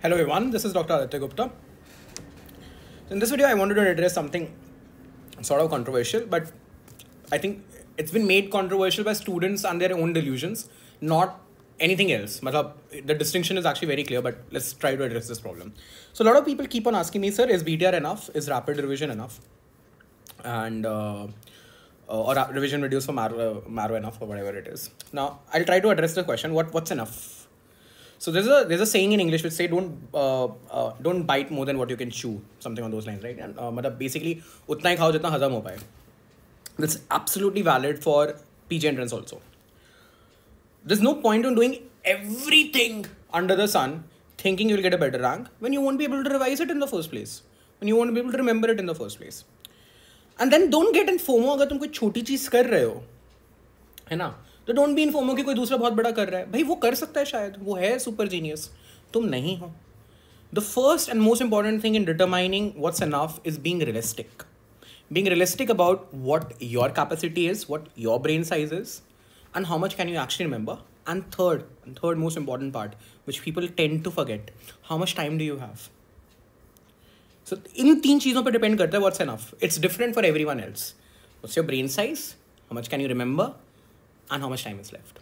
Hello everyone, this is Dr. Aditya Gupta. In this video, I wanted to address something sort of controversial, but I think it's been made controversial by students and their own delusions, not anything else. The distinction is actually very clear, but let's try to address this problem. So a lot of people keep on asking me, sir, is BTR enough? Is rapid revision enough? And uh, uh or uh, revision reduced for Marrow, uh, Marrow enough or whatever it is. Now, I'll try to address the question, what, what's enough? So there's a there's a saying in English which say don't uh, uh, don't bite more than what you can chew, something on those lines, right? And uh, basically, utna khao jitna hazam ho paye. That's absolutely valid for PG entrance also. There's no point in doing everything under the sun, thinking you'll get a better rank when you won't be able to revise it in the first place, when you won't be able to remember it in the first place. And then don't get in FOMO अगर तुम कोई छोटी चीज कर रहे हो, है ना? तो डोंट बी इन्फॉर्मो कि कोई दूसरा बहुत बड़ा कर रहा है भाई वो कर सकता है शायद वो है सुपर जीनियस तुम नहीं हो the first and most important thing in determining what's enough is being realistic being realistic about what your capacity is what your brain size is and how much can you actually remember and third third most important part which people people to forget how much time do you have so इन तीन चीज़ों पर depend करता है what's of it's different for everyone else what's your brain size how much can you remember and how much time is left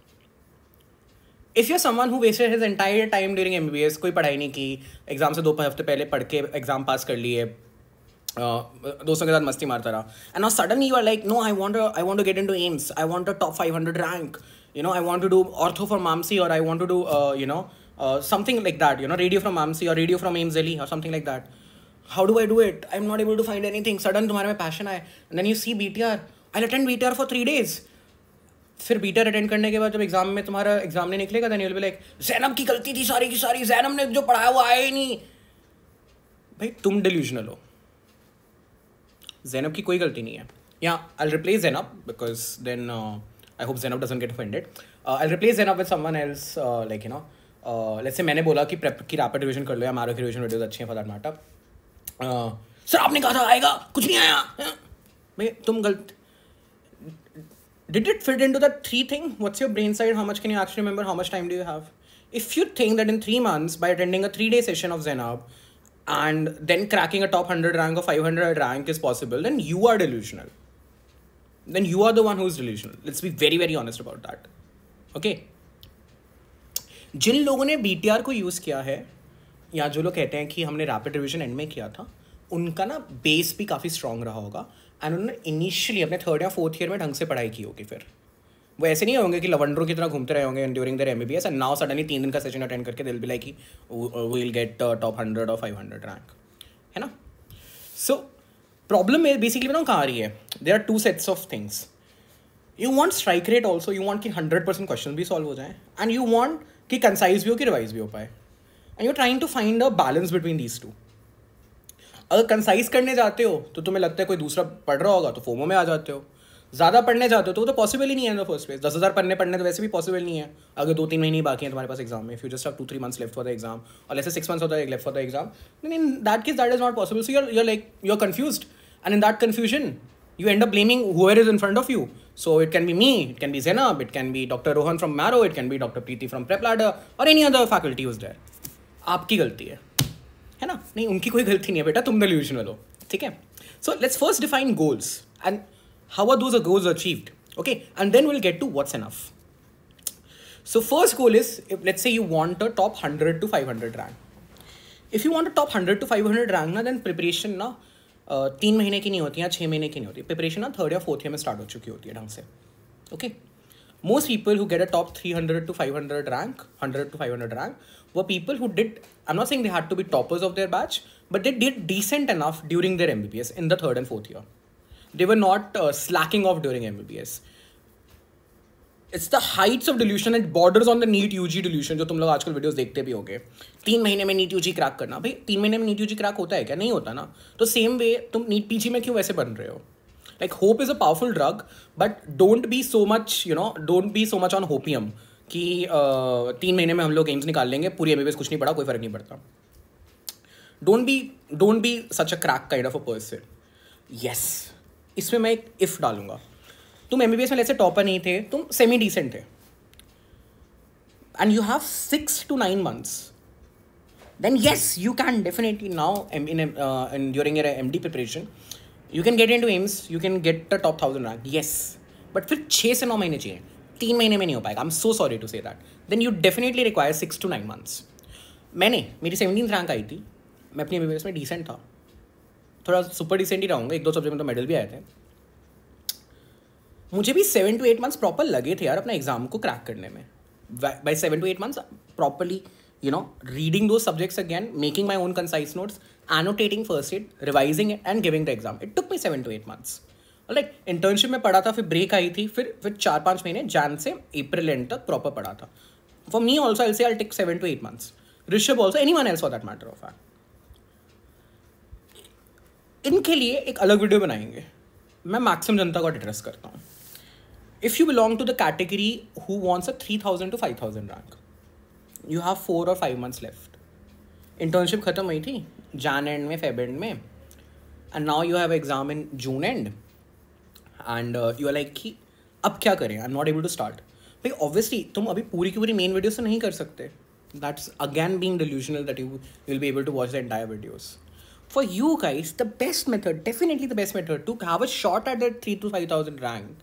if you someone who wasted his entire time during M B S कोई पढ़ाई नहीं की exam से दो हफ्ते पहले पढ़ के एग्जाम पास कर लिए दोस्तों के साथ मस्ती मारता रहा and not sudden you are like no I want I want to get into AIIMS I want top five hundred rank you know I want to do ortho for मामसी और I want to do you know something like that you know radio from मामसी और radio from AIIMS Delhi और something like that how do I do it I am not able to find anything sudden तुम्हारे में passion आए then you see B T R I attend B T R for three days फिर B T R attend करने के बाद जब exam में तुम्हारा एग्जाम नहीं निकलेगा देन यूल लाइक जैनम की गलती थी सारी की सारी जैनम ने जो पढ़ाया वो आया ही नहीं भाई तुम डिल्यूजनल हो जैनब की कोई गलती नहीं है या I replace Zainab because then I hope Zainab doesn't get offended I replace Zainab with someone else like you know let's say मैंने बोला कि प्रेप की रैपिड रिविजन कर लो या मारो की रिविजन वीडियोज अच्छी हैं फॉर दैट मैटर सर आपने कहा था आएगा कुछ नहीं आया हाँ। भाई तुम गलत did it fit into that three thing? What's your brain side? How much can you actually remember? How much time do you have? If you think that in three months, by attending a three day session of Zenab and then cracking a top 100 rank or 500 rank is possible, then you are delusional. Then you are the one who's delusional. Let's be very, very honest about that. Okay? जिन लोगों ने B को use किया है या जो लोग कहते हैं कि हमने रैपिड रिविजन एंड में किया था उनका ना बेस भी काफ़ी स्ट्रांग रहा होगा एंड उन्होंने इनिशियली अपने थर्ड या फोर्थ ईयर में ढंग से पढ़ाई की होगी फिर वो ऐसे नहीं होंगे कि लवंडरों की तरह घूमते रहे होंगे during the M B S and now suddenly तीन दिन का सेशन अटेंड करके दिल भी like will get top hundred और फाइव हंड्रेड रैंक है ना सो प्रॉब्लम बेसिकली बताऊँ कहाँ आ रही है there are two sets of things you want strike rate also you want कि हंड्रेड परसेंट क्वेश्चन भी सॉल्व हो जाए एंड यू वॉन्ट कि कंसाइज भी हो कि रिवाइज भी हो पाए and you trying to find a balance between these two अगर कंसाइज करने जाते हो तो तुम्हें लगता है कोई दूसरा पढ़ रहा होगा तो फोमो में आ जाते हो ज़्यादा पढ़ने जाते हो तो वो तो पॉसिबल ही नहीं है इन फर्स्ट प्लेस दस हज़ार पढ़ने पढ़ने तो वैसे भी पॉसिबल नहीं है अगर दो तीन महीने बाकी हैं तुम्हारे पास एग्जाम में if just have two three months left for the exam और ऐसे सिक्स मंथ्स होता है left for the exam in that case that is not possible so your your like you are confuse and in that confusion you end up blaming whoever is in front of you so it can be me it can be Zainab, it can be doctor Rohan from marrow it can be doctor Preeti from PrepLadder और any any faculty उज देर आपकी गलती है है ना नहीं उनकी कोई गलती नहीं है बेटा तुम दल्यूजन वालों ठीक है so let's first define goals and how are those a goals achieved okay and then will get to what's enough so first goal is if let's say you want a top hundred to five hundred rank if you want a top hundred to five hundred rank ना then preparation ना uh, तीन महीने की नहीं होती या छः महीने की नहीं होती प्रिपरेशन ना थर्ड या फोर्थ ईयर में स्टार्ट हो चुकी होती है ढंग से okay most people who get a top 300 to 500 rank 100 to 500 rank were people who did i'm not saying they had to be toppers of their batch but they did decent enough during their mbbs in the third and fourth year they were not uh, slacking off during mbbs it's the heights of delusion it borders on the NEET U G delusion जो तुम लोग आजकल videos देखते भी होगे तीन महीने में नीट यू जी क्रैक करना भाई तीन महीने में नीट यू जी क्रैक होता है क्या नहीं होता ना तो सेम वे तुम नीट पीजी में क्यों वैसे बन रहे हो like hope is a powerful drug but don't be so much you know don't be so much on hopium कि uh, तीन महीने में हम लोग एम्स निकाल लेंगे पूरी एम कुछ नहीं पड़ा कोई फ़र्क नहीं पड़ता don't be don't be such a crack kind of a person yes इसमें मैं एक इफ़ डालूंगा तुम एम में ऐसे टॉपर नहीं थे तुम सेमी डिसेंट थे and you have six to nine months then yes you can definitely now M in during M D preparation you can get into AIIMS you can get the top thousand rank yes but फिर छः से नौ महीने चाहिए तीन महीने में नहीं हो पाएगा I am so sorry to say that then you definitely require six to nine months मैंने मेरी सेवनटीन रैंक आई थी मैं अपनी एम में डिसेंट था थोड़ा सुपर डिसेंट ही रहूँगा एक दो सब्जेक्ट में तो मेडल भी आए थे मुझे भी seven to eight months proper लगे थे यार अपना एग्जाम को क्रैक करने में by seven to eight months properly you know reading those subjects again making my own concise notes annotating first aid revising it and giving the exam it took me seven to eight months like internship में पढ़ा था फिर break आई थी फिर फिर चार पाँच महीने जैन से अप्रैल एंड तक प्रॉपर पढ़ा था for me also I say I take seven to eight months Rishabh also anyone else for that matter of or इनके लिए एक अलग वीडियो बनाएंगे मैं मैक्सिमम जनता को एड्रेस करता हूँ if you belong to the category who wants a three thousand to five thousand rank you have four और फाइव मंथ्स लेफ्ट इंटर्नशिप खत्म हुई थी जान एंड में फेब एंड में and now you have exam in June and and you are like कि अब क्या करें I am not able to start भाई ऑब्वियसली तुम अभी पूरी की पूरी मेन वीडियो से नहीं कर सकते that's again being delusional that you will be able to watch the entire videos for you का is the best method definitely the best method to have a short at that three to five thousand rank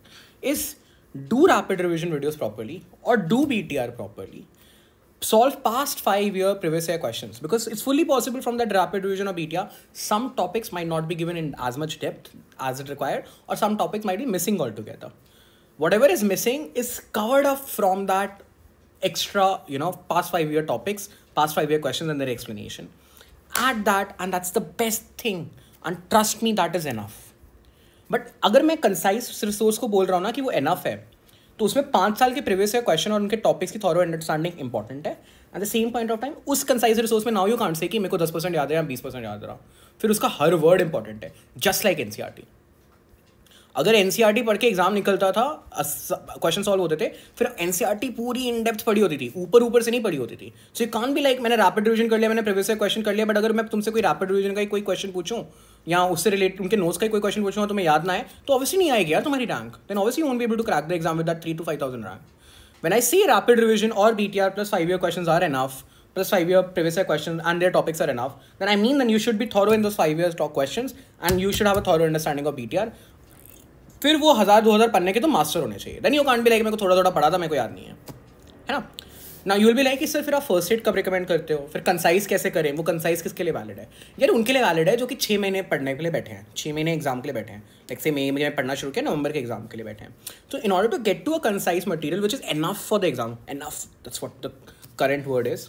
is do rapid revision videos properly और do B T R properly solve past five year previous year questions because it's fully possible from that rapid revision of BTR, Some topics might not be given in as much depth as it required, or some topics might be missing altogether. Whatever is missing is covered up from that extra, you know, past five year topics, past five year questions, and their explanation. Add that, and that's the best thing. And trust me, that is enough. But अगर मैं concise resource को बोल रहा हूँ ना कि वो enough है तो उसमें पाँच साल के प्रीवियस क्वेश्चन और उनके टॉपिक्स की थॉरो अंडरस्टैंडिंग इंपॉर्टेंट है at the same point of time उस कंसाइज रिसोर्स में नाउ यू कांट से कि मेरे को दस परसेंट याद है या बीस परसेंट याद रहा फिर उसका हर वर्ड इंपॉर्टेंट है just like N C R T अगर एन e पढ़ के एग्जाम निकलता था क्वेश्चन सॉल्व होते थे फिर एन e पूरी इन डेप्थ पढ़ी होती थी ऊपर ऊपर से नहीं पढ़ी होती थी सो यू कान भी लाइक मैंने रैपिड रिविजन कर लिया मैंने प्रीवियस क्वेश्चन कर लिया बट अगर मैं तुमसे कोई रैपिड रिविजन का कोई क्वेश्चन पूछूँ या उससे रिलेटेड उनके नोट्स का कोई क्वेश्चन पूछूँ मैं याद ना आए तो ऑब्वियसली नहीं आएगी यार तुम्हारी rank then obviously won't be able to crack the exam with three to five thousand rank one I see rapid revision और B T R plus five year question are enough plus five year previous question and their topics are enough then I mean than you should be thorough in those five year top question and you should have a thorough understanding of B T are फिर वो हज़ार दो हज़ार पन्ने के तो master होने चाहिए देन यू कान भी लाइक मेरे को थोड़ा थोड़ा पढ़ा था मेरे को याद नहीं है है ना ना यूल भी लाइक कि सर फिर आप फर्स्ट एड कब रिकमेंड करते हो फिर कंसाइज कैसे करें वो कंसाइज किसके लिए वैलिड है यार उनके लिए वैलिड है जो कि छः महीने पढ़ने के लिए बैठे हैं छः महीने एग्जाम के लिए बैठे हैं लाइक से मई में पढ़ना शुरू किया नवंबर के एग्जाम के लिए बैठे हैं तो in order to get to a concise material which is enough for the exam enough that's what the current word is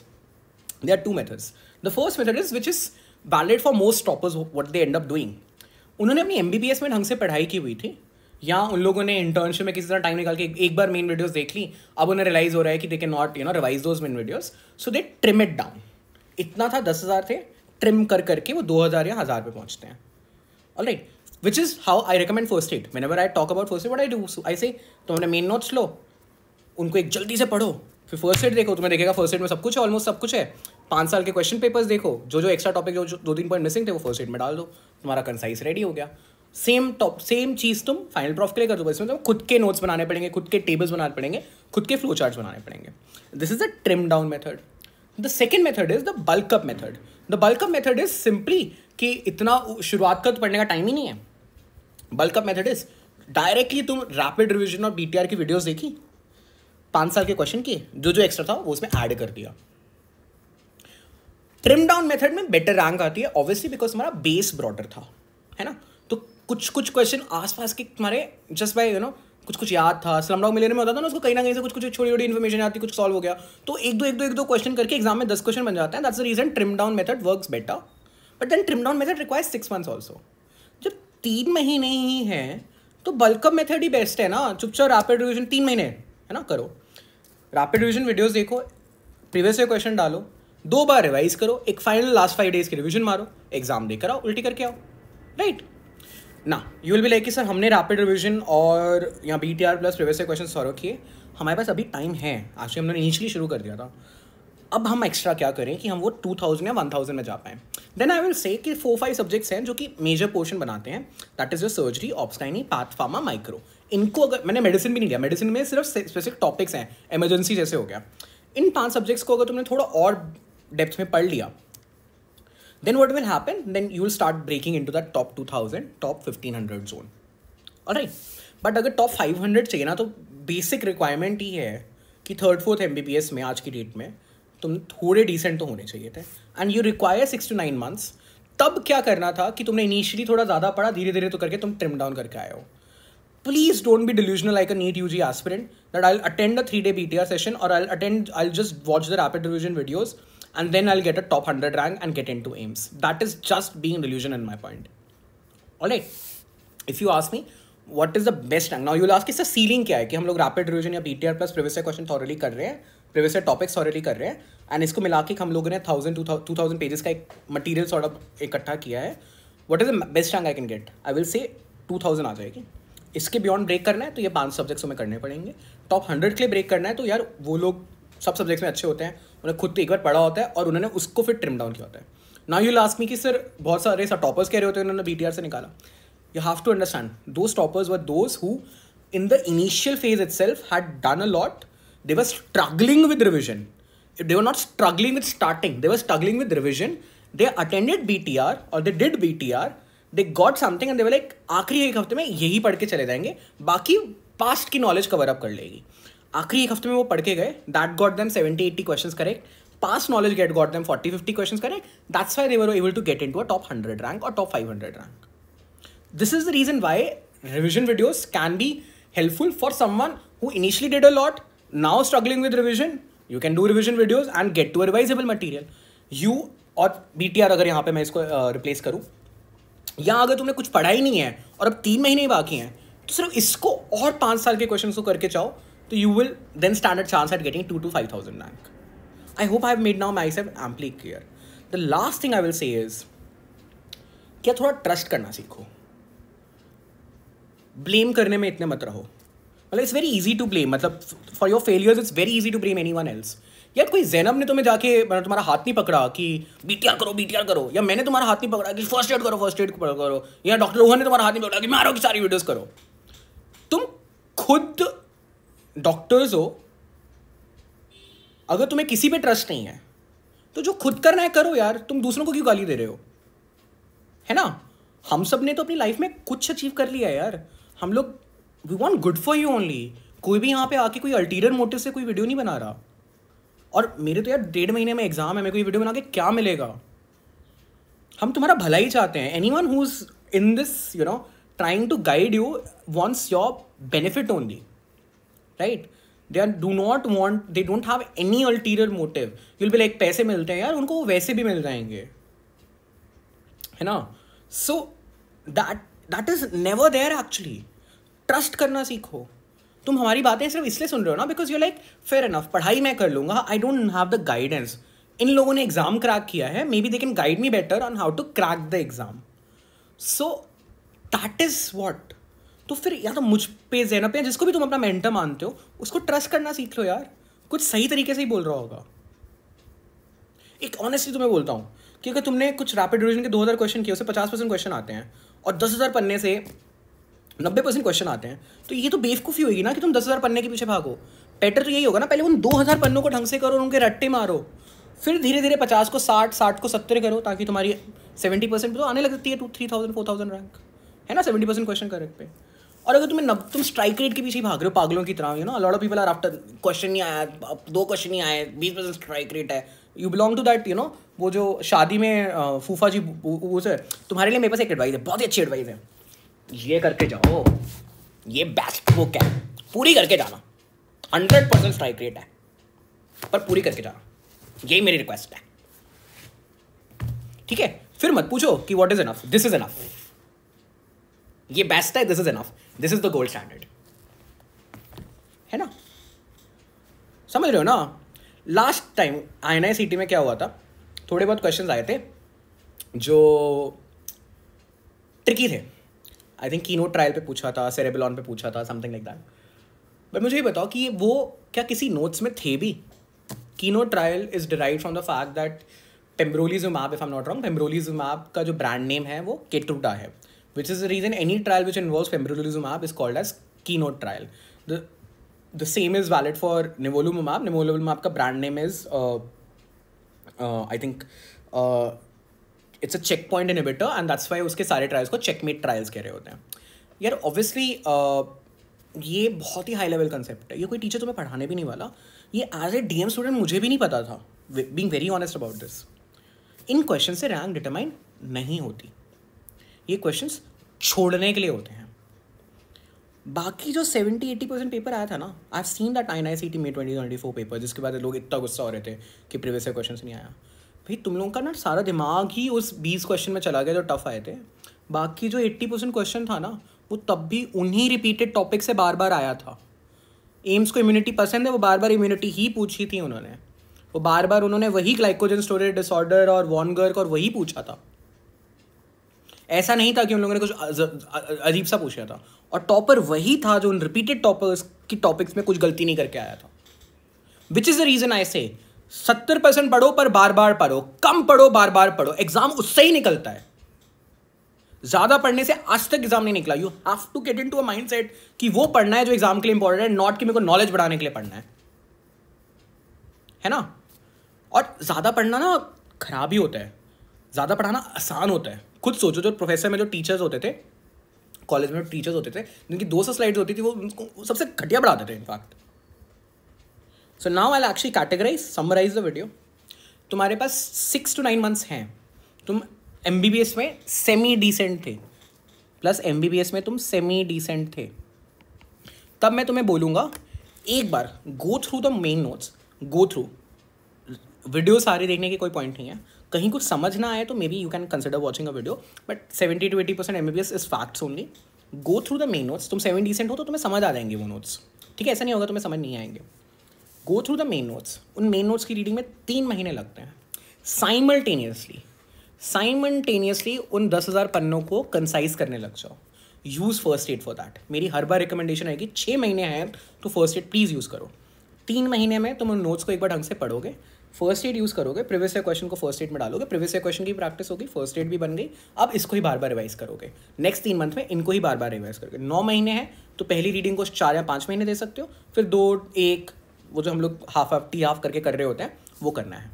there are two methods the first method is which is valid for most toppers what they end up doing उन्होंने अपनी M में ढंग से पढ़ाई की हुई थी या उन लोगों ने इंटर्नशिप में किसी तरह टाइम निकाल के एक बार मेन वीडियोस देख ली अब उन्हें रिलाइज हो रहा है कि दे के not you know revise those main videos so they trim it down इतना था दस हज़ार थे ट्रिम कर करके वो दो हज़ार या हज़ार पे पहुंचते हैं all right which is how I recommend first aid man ever I talk about first aid I do I say तुमने मेन नोट्स लो उनको एक जल्दी से पढ़ो फिर फर्स्ट एड देखो तुम्हें देखेगा फर्स्ट एड में सब कुछ है ऑलमोस्ट सब कुछ है पाँच साल के क्वेश्चन पेपर्स देखो जो जो एक्स्ट्रा टॉपिक जो दो तीन पॉइंट मिसिंग थे वो फर्स्ट एड में डाल दो तुम्हारा कंसाइज रेडी हो गया सेम टॉप सेम चीज़ तुम फाइनल प्रूफ के लिए कर दो इसमें तुम तो खुद के नोट्स बनाने पड़ेंगे खुद के टेबल्स बनाने पड़ेंगे खुद के फ्लो चार्ट बनाने पड़ेंगे this is a trim down method the second method is the bulk up method the bulk up method is simply कि इतना शुरुआत का तो पढ़ने का टाइम ही नहीं है bulk up method is directly तुम रैपिड रिविजन और बी की वीडियोज देखी पांच साल के क्वेश्चन किए जो जो एक्स्ट्रा था वो उसमें ऐड कर दिया ट्रिम डाउन मेथड में बेटर रैंक आती है ऑब्वियसली बिकॉज हमारा बेस ब्रॉडर था है ना कुछ कुछ क्वेश्चन आसपास के तुम्हारे जस्ट बाय यू नो कुछ कुछ याद था स्लम डॉग मिलियन में होता था ना उसको कहीं ना कहीं से कुछ कुछ छोटी छोटी इन्फॉर्मेशन आती कुछ सॉल्व हो गया तो एक दो एक दो एक दो क्वेश्चन करके एग्जाम में दस क्वेश्चन बन जाता है that's the reason trim down method works better but then trim down method requires six months also जब तीन महीने ही हैं तो बल्कअप मेथड ही बेस्ट है ना चुपचाप रैपिड रिविजन तीन महीने है ना करो रैपिड रिविजन वीडियोज़ देखो प्रीवियस ईयर क्वेश्चन डालो दो बार रिवाइज करो एक फाइनल लास्ट फाइव डेज की रिविजन मारो एग्जाम देकर आओ उल्टी करके आओ राइट right? ना यू विल बी लाइक कि सर हमने रैपिड रिविजन और या B T R plus previous question solve किए हमारे पास अभी टाइम है आज से हमने इनिशियली शुरू कर दिया था अब हम एक्स्ट्रा क्या करें कि हम वो टू थाउजेंड या वन थाउजेंड में जा पाएँ देन आई विल से कि फोर फाइव सब्जेक्ट्स हैं जो कि मेजर पोर्शन बनाते हैं दैट इज़ योर सर्जरी ऑप्सटाइनी पाथ फार्मा माइक्रो इनको अगर मैंने मेडिसिन भी नहीं लिया मेडिसिन में सिर्फ स्पेसिफिक टॉपिक्स हैं एमरजेंसी जैसे हो गया इन पांच सब्जेक्ट्स को अगर तुमने थोड़ा और डेप्थ में पढ़ लिया then what will happen then you will start breaking into that top 2000 top 1500 zone और राइट बट अगर टॉप 500 चाहिए ना तो बेसिक रिक्वायरमेंट ही है कि थर्ड फोर्थ एम में आज की डेट में तुम थोड़े डिसेंट तो होने चाहिए थे and you require six to nine months तब क्या करना था कि तुमने इनिशियली थोड़ा ज़्यादा पढ़ा धीरे धीरे तो करके तुम ट्रिम डाउन करके आए हो please don't be delusional like a NEET U G aspirant that I attend a three day B T R session और I attend I just watch the rapid revision videos and then I'll get a top 100 rank and get into AIMS. That is just being delusion in my point. All right. If you ask me, what is the best rank? Now you'll ask इसका ceiling क्या है कि हम लोग rapid revision या PTR plus previous question thoroughly कर रहे हैं प्रीवियस टॉपिक्स ऑलरेडी कर रहे हैं एंड इसको मिला के हम लोगों ने थाउजेंड टू थाउजेंड पेजेस का एक मटीरियल सॉर्ट ऑफ इकट्ठा किया है what is the best rank I can get I will say two thousand आ जाएगी इसके बियॉन्ड ब्रेक करना है तो ये पांच सब्जेक्ट्स में करने पड़ेंगे टॉप हंड्रेड के लिए ब्रेक करना है तो यार वो लोग सब सब्जेक्ट्स में अच्छे होते हैं उन्हें खुद तो एक बार पढ़ा होता है और उन्होंने उसको फिर ट्रिम डाउन किया होता है ना यू लास्ट मी कि सर बहुत सारे ऐसा टॉपर्स कह रहे होते हैं उन्होंने बी से निकाला you have to understand two toppers were those who in the initial phase itself had done a lot they were struggling with revision if they were not struggling with starting they were struggling with revision they attended B T R और they did B T R they got something and they way like आखिरी एक हफ्ते में यही पढ़ के चले जाएंगे बाकी पास्ट की नॉलेज कवर अप कर लेगी आखिरी एक हफ्ते में वो पढ़ के गए that got them seventy eighty question correct past knowledge get got them forty fifty question correct that's why they were able to get into a top hundred rank और top five hundred rank this is the reason why revision videos can be helpful for someone who initially did a lot now struggling with revision you can do revision videos and get to revisable material you और B T R अगर यहाँ पर मैं इसको replace करूँ या अगर तुमने कुछ पढ़ा ही नहीं है और अब तीन महीने ही बाकी हैं तो सिर्फ इसको और पाँच साल के क्वेश्चन को करके चाहो तो you will then stand a chance to getting 2 to 5000 rank. I hope made now my myself amply clear the last thing I will say is क्या थोड़ा ट्रस्ट करना सीखो ब्लेम करने में इतने मत रहो मतलब it's very easy to blame मतलब for your failures it's very easy to blame anyone else यार कोई जैनब ने तुम्हें जाके मतलब तुम्हारा हाथ नहीं पकड़ा कि बी टी आर करो बी टी आर करो या मैंने तुम्हारा हाथ नहीं पकड़ा कि फर्स्ट एड करो फर्स्ट एड करो या डॉक्टर रोहन ने तुम्हारा हाथ नहीं पकड़ा कि मारो की सारी वीडियोज करो तुम खुद डॉक्टर्स हो अगर तुम्हें किसी पे ट्रस्ट नहीं है तो जो खुद करना है करो यार तुम दूसरों को क्यों गाली दे रहे हो है ना हम सब ने तो अपनी लाइफ में कुछ अचीव कर लिया है यार हम लोग we want good for you only कोई भी यहाँ पे आके कोई अल्टीरियर मोटिव से कोई वीडियो नहीं बना रहा और मेरे तो यार डेढ़ महीने में एग्जाम है मेरे को ये वीडियो बना के क्या मिलेगा हम तुम्हारा भला ही चाहते हैं anyone who is in this you know trying to guide you wants your benefit only right they are do not want they don't have any ulterior motive you'll भी लाइक पैसे मिलते हैं यार उनको वैसे भी मिल जाएंगे है ना so that that is never there actually trust करना सीखो तुम हमारी बातें सिर्फ इसलिए सुन रहे हो ना because you like fair enough पढ़ाई मैं कर लूंगा I don't have the guidance इन लोगों ने एग्जाम क्रैक किया है maybe they can guide me better on how to crack the exam so that is what तो फिर या तो मुझ पे जैनब या जिसको भी तुम अपना मेंटर मानते हो उसको ट्रस्ट करना सीख लो यार कुछ सही तरीके से ही बोल रहा होगा एक ऑनेस्टली तुम्हें तो बोलता हूँ कि अगर तुमने कुछ रैपिड रिविजन के दो हज़ार क्वेश्चन किए उससे पचास परसेंट क्वेश्चन आते हैं और दस हज़ार पन्ने से नब्बे परसेंट क्वेश्चन आते हैं तो ये तो बेवकूफ़ी होगी ना कि तुम दस हज़ार पन्ने के पीछे भागो बेटर तो यही होगा ना पहले उन दो हज़ार पन्नों को ढंग से करो और उनके रट्टे मारो फिर धीरे धीरे पचास को साठ साठ को सत्तर करो ताकि तुम्हारी सेवेंटी परसेंट तो आने लग सकती है two three thousand four thousand rank है ना सेवेंटी परसेंट क्वेश्चन करेक्ट पे और अगर तुम्हें तुम स्ट्राइक रेट के पीछे भाग रहे हो पागलों की तरह you know lot of people are after question नहीं आया दो क्वेश्चन नहीं आए बीस परसेंट स्ट्राइक रेट है you belong to that you know वो जो शादी में फूफा जी वो सर तुम्हारे लिए मेरे पास एक एडवाइस है बहुत ही अच्छी एडवाइस है ये करके जाओ ये बेस्ट बुक है पूरी करके जाना हंड्रेड परसेंट स्ट्राइक रेट है पर पूरी करके जाना यही मेरी रिक्वेस्ट है ठीक है फिर मत पूछो कि what is enough this is enough ये बेस्ट है this is enough this is the gold standard है ना समझ रहे हो ना last time I N I C T में क्या हुआ था थोड़े बहुत क्वेश्चन आए थे जो ट्रिकी थे आई थिंक कीनो ट्रायल पर पूछा था सेरेबेलॉन पे पूछा था समथिंग लाइक दैट बट मुझे ये बताओ कि वो क्या किसी नोट्स में थे भी keynote trial is derive from the fact that pembrolizumab if I'm not wrong pembrolizumab का जो ब्रांड नेम है वो केटरूटा है which is the reason any trial which involves pembrolizumab is called as keynote trial. The the same is valid for nivolumab. Nivolumab ka brand name is uh, uh, I think uh, it's a checkpoint inhibitor and that's why उसके सारे trials को checkmate trials कह रहे होते हैं. यार obviously uh, ये बहुत ही हाई लेवल कंसेप्ट है ये कोई टीचर तुम्हें पढ़ाने भी नहीं वाला ये as a D M student मुझे भी नहीं पता था being very honest about this इन क्वेश्चन से रैंक डिटरमाइन नहीं होती ये क्वेश्चन छोड़ने के लिए होते हैं बाकी जो सेवेंटी एटी परसेंट पेपर आया था ना I seen that I I C T May twenty twenty four paper जिसके बाद लोग इतना गुस्सा हो रहे थे कि प्रीवियस क्वेश्चन नहीं आया भाई तुम लोगों का ना सारा दिमाग ही उस बीस क्वेश्चन में चला गया जो टफ आए थे बाकी जो एट्टी परसेंट क्वेश्चन था ना वो तब भी उन्हीं रिपीटेड टॉपिक से बार बार आया था एम्स को इम्यूनिटी पसंद है वो बार बार इम्यूनिटी ही पूछी थी उन्होंने वो बार बार उन्होंने वही ग्लाइकोजन स्टोरेज डिसऑर्डर और वॉनगर्क और वही पूछा था ऐसा नहीं था कि उन लोगों ने कुछ अजीब सा पूछा था और टॉपर वही था जो उन रिपीटेड टॉपर्स की टॉपिक्स में कुछ गलती नहीं करके आया था which is the reason I say सत्तर परसेंट पढ़ो पर बार बार पढ़ो कम पढ़ो बार बार पढ़ो एग्जाम उससे ही निकलता है ज्यादा पढ़ने से आज तक एग्जाम नहीं निकला you have to get into a mindset कि वो पढ़ना है जो एग्जाम के लिए इंपॉर्टेंट है नॉट कि मेरे को नॉलेज बढ़ाने के लिए पढ़ना है है ना और ज़्यादा पढ़ना ना खराब ही होता है ज़्यादा पढ़ाना आसान होता है खुद सोचो जो प्रोफेसर में जो टीचर्स होते थे कॉलेज में टीचर्स होते थे जिनकी दो सौ स्लाइड्स होती थी वो उनको सबसे घटिया बढ़ाते थे in fact so now I actually categorize summarize the video तुम्हारे पास सिक्स टू नाइन मंथ्स हैं तुम एम बी बी एस में सेमी डिसेंट थे plus M B B S में तुम सेमी डिसेंट थे तब मैं तुम्हें बोलूँगा एक बार go through the main notes go through video सारे देखने के कोई पॉइंट नहीं है कहीं कुछ समझ ना आए तो maybe you can consider watching a video but seventy two eighty percent M B S is facts only go through the main notes तुम सेवन डिसेंट हो तो तुम्हें समझ आ जाएंगे वो नोट्स ठीक है ऐसा नहीं होगा तुम्हें समझ नहीं आएंगे go through the main notes उन मेन नोट्स की रीडिंग में तीन महीने लगते हैं साइमल्टेनियसली साइमल्टेनियसली उन दस हज़ार पन्नों को कंसाइज करने लग जाओ use first aid for that मेरी हर बार रिकमेंडेशन है कि छः महीने हैं तो फर्स्ट एड प्लीज़ यूज़ करो तीन महीने में तुम उन नोट्स को एक बार ढंग से पढ़ोगे फर्स्ट एड यूज़ करोगे प्रीवियस क्वेश्चन को फर्स्ट एड में डालोगे प्रीवियस क्वेश्चन की प्रैक्टिस होगी फर्स्ट एड भी बन गई अब इसको ही बार बार रिवाइज करोगे नेक्स्ट तीन मंथ में इनको ही बार बार रिवाइज करोगे नौ महीने हैं तो पहली रीडिंग को चार या पाँच महीने दे सकते हो फिर दो एक वो जो हम लोग हाफ हाफ टी हाफ करके कर रहे होते हैं वो करना है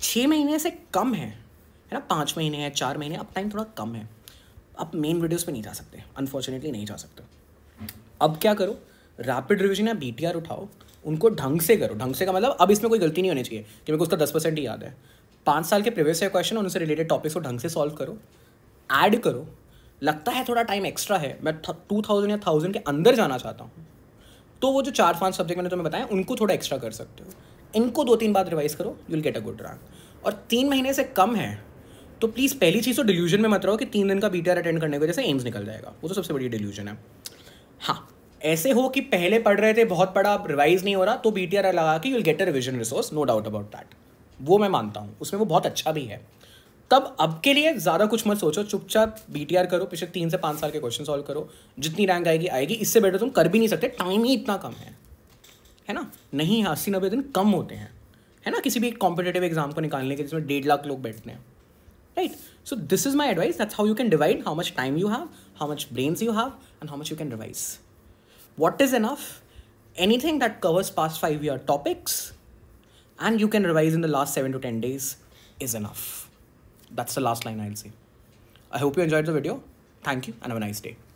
छः महीने से कम है है ना पाँच महीने हैं चार महीने अब टाइम थोड़ा कम है आप मेन वीडियोस पे नहीं जा सकते अनफॉर्चुनेटली नहीं जा सकते अब क्या करो रैपिड रिविजन या बी उठाओ उनको ढंग से करो ढंग से का मतलब अब इसमें कोई गलती नहीं होनी चाहिए कि मेरे को उसका दस परसेंट ही याद है पाँच साल के प्रीवियस ईयर क्वेश्चन उनसे रिलेटेड टॉपिक्स को ढंग से सॉल्व करो ऐड करो लगता है थोड़ा टाइम एक्स्ट्रा है मैं टू थाउजेंड या थाउजेंड के अंदर जाना चाहता हूँ तो वो जो चार पाँच सब्जेक्ट मैंने तुम्हें बताया उनको थोड़ा एक्स्ट्रा कर सकते हो इनको दो तीन बार रिवाइज करो you'll get a good rank और तीन महीने से कम है तो प्लीज़ पहली चीज़ तो डिल्यूजन में मत रहो कि तीन दिन का बी अटेंड करने की वजह से एम्स निकल जाएगा वो तो सबसे बड़ी डिल्यूजन है हाँ ऐसे हो कि पहले पढ़ रहे थे बहुत पढ़ा रिवाइज नहीं हो रहा तो बी टी आर लगा कि you'll get a revision resource no doubt about that वो मैं मानता हूँ उसमें वो बहुत अच्छा भी है तब अब के लिए ज़्यादा कुछ मत सोचो चुपचाप बी टी आर करो पिछले तीन से पाँच साल के क्वेश्चन सॉल्व करो जितनी रैंक आएगी आएगी इससे बेटर तुम कर भी नहीं सकते टाइम ही इतना कम है है ना नहीं अस्सी नब्बे दिन कम होते हैं है ना किसी भी एक कॉम्पिटेटिव एग्जाम को निकालने के जिसमें डेढ़ लाख लोग बैठते हैं right so this is my advice that's how you can divide how much time you have how much brains you have and how much you can revise What is enough? Anything that covers past five year topics and you can revise in the last seven to 10 days is enough. That's the last line I'll say. I hope you enjoyed the video. Thank you and have a nice day.